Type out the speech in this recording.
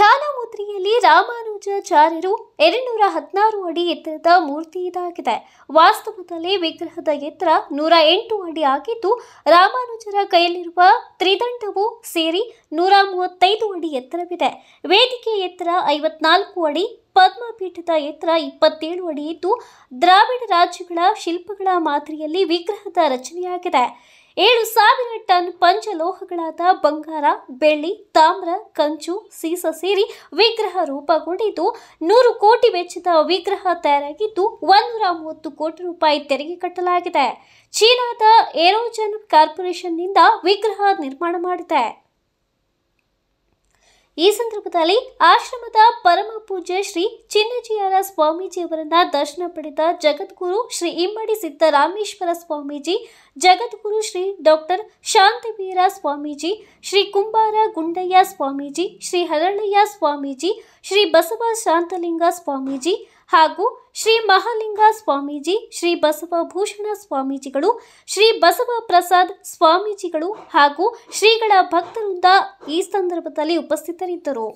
ಧ್ಯಾನ ಮುದ್ರೆಯಲ್ಲಿ ರಾಮಾನುಜಾಚಾರ್ಯರು ಎರಡ್ನೂರ ಹದಿನಾರು ಅಡಿ ಎತ್ತರದ ಮೂರ್ತಿ ಇದಾಗಿದೆ ವಾಸ್ತವದಲ್ಲಿ ವಿಗ್ರಹದ ಎತ್ತರ ನೂರ ಎಂಟು ಅಡಿ ಆಗಿದ್ದು ರಾಮಾನುಜರ ಕೈಯಲ್ಲಿರುವ ತ್ರಿದಂಡವು ಸೇರಿ ನೂರ ಮೂವತ್ತೈದು ಅಡಿ ಎತ್ತರವಿದೆ ವೇದಿಕೆ ಎತ್ತರ ಐವತ್ನಾಲ್ಕು ಅಡಿ ಪದ್ಮಪೀಠದ ಎತ್ತರ ಇಪ್ಪತ್ತೇಳು ಅಡಿ ಇದ್ದು ದ್ರಾವಿಡ ರಾಜ್ಯಗಳ ಶಿಲ್ಪಗಳ ಮಾದರಿಯಲ್ಲಿ ವಿಗ್ರಹದ ರಚನೆಯಾಗಿದೆ ಏಳು ಸಾವಿರ ಟನ್ ಪಂಚಲೋಹಗಳಾದ ಬಂಗಾರ ಬೆಳ್ಳಿ ತಾಮ್ರ ಕಂಚು ಸೀಸ ಸೇರಿ ವಿಗ್ರಹ ರೂಪಗೊಂಡಿದ್ದು ನೂರು ಕೋಟಿ ವೆಚ್ಚದ ವಿಗ್ರಹ ತಯಾರಾಗಿದ್ದು ಒಂದೂರ ಮೂವತ್ತು ಕೋಟಿ ರೂಪಾಯಿ ತೆರಿಗೆ ಕಟ್ಟಲಾಗಿದೆ ಚೀನಾದ ಏರೋಜನ್ ಕಾರ್ಪೊರೇಷನ್ನಿಂದ ವಿಗ್ರಹ ನಿರ್ಮಾಣ ಮಾಡಿದೆ ಈ ಸಂದರ್ಭದಲ್ಲಿ ಆಶ್ರಮದ ಪರಮ ಪೂಜ್ಯ ಶ್ರೀ ಚಿನ್ನಜಿಯರ ಸ್ವಾಮೀಜಿಯವರನ್ನ ದರ್ಶನ ಪಡೆದ ಜಗದ್ಗುರು ಶ್ರೀ ಇಮ್ಮಡಿ ಸಿದ್ದರಾಮೇಶ್ವರ ಸ್ವಾಮೀಜಿ ಜಗದ್ಗುರು ಶ್ರೀ ಡಾಕ್ಟರ್ ಶಾಂತವೀರ ಸ್ವಾಮೀಜಿ ಶ್ರೀ ಕುಂಬಾರ ಗುಂಡಯ್ಯ ಸ್ವಾಮೀಜಿ ಶ್ರೀ ಹರಳಯ್ಯ ಸ್ವಾಮೀಜಿ ಶ್ರೀ ಬಸವ ಶಾಂತಲಿಂಗ ಸ್ವಾಮೀಜಿ ಹಾಗೂ ಶ್ರೀ ಮಹಾಲಿಂಗ ಸ್ವಾಮೀಜಿ ಶ್ರೀ ಬಸವ ಭೂಷಣ ಸ್ವಾಮೀಜಿಗಳು ಶ್ರೀ ಬಸವ ಪ್ರಸಾದ್ ಸ್ವಾಮೀಜಿಗಳು ಹಾಗೂ ಶ್ರೀಗಳ ಭಕ್ತರಿಂದ ಈ ಸಂದರ್ಭದಲ್ಲಿ ಉಪಸ್ಥಿತರಿದ್ದರು